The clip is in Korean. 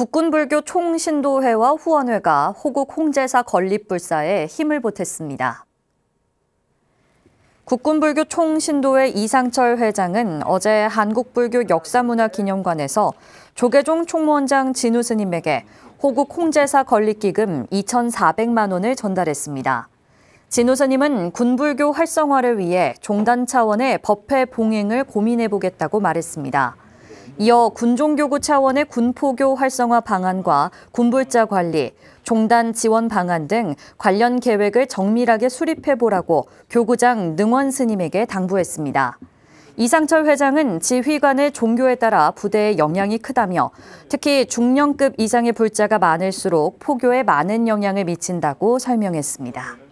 국군불교 총신도회와 후원회가 호국 홍제사 건립불사에 힘을 보탰습니다. 국군불교 총신도회 이상철 회장은 어제 한국불교 역사문화기념관에서 조계종 총무원장 진우 스님에게 호국 홍제사 건립기금 2,400만 원을 전달했습니다. 진우 스님은 군불교 활성화를 위해 종단 차원의 법회 봉행을 고민해보겠다고 말했습니다. 이어 군종교구 차원의 군포교 활성화 방안과 군불자 관리, 종단 지원 방안 등 관련 계획을 정밀하게 수립해보라고 교구장 능원 스님에게 당부했습니다. 이상철 회장은 지휘관의 종교에 따라 부대의 영향이 크다며 특히 중령급 이상의 불자가 많을수록 포교에 많은 영향을 미친다고 설명했습니다.